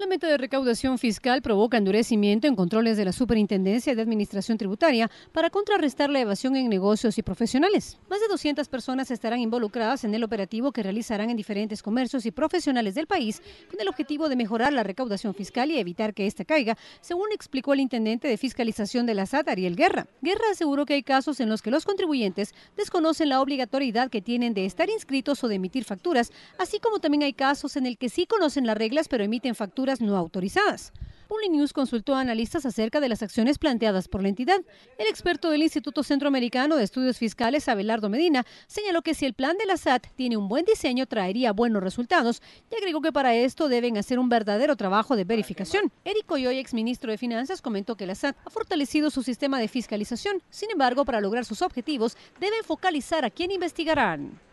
La meta de recaudación fiscal provoca endurecimiento en controles de la Superintendencia de Administración Tributaria para contrarrestar la evasión en negocios y profesionales. Más de 200 personas estarán involucradas en el operativo que realizarán en diferentes comercios y profesionales del país con el objetivo de mejorar la recaudación fiscal y evitar que ésta caiga, según explicó el intendente de fiscalización de la SAT, Ariel Guerra. Guerra aseguró que hay casos en los que los contribuyentes desconocen la obligatoriedad que tienen de estar inscritos o de emitir facturas, así como también hay casos en el que sí conocen las reglas pero emiten facturas no autorizadas. News consultó a analistas acerca de las acciones planteadas por la entidad. El experto del Instituto Centroamericano de Estudios Fiscales, Abelardo Medina, señaló que si el plan de la SAT tiene un buen diseño, traería buenos resultados y agregó que para esto deben hacer un verdadero trabajo de verificación. Eric ex ministro de Finanzas, comentó que la SAT ha fortalecido su sistema de fiscalización. Sin embargo, para lograr sus objetivos, deben focalizar a quién investigarán.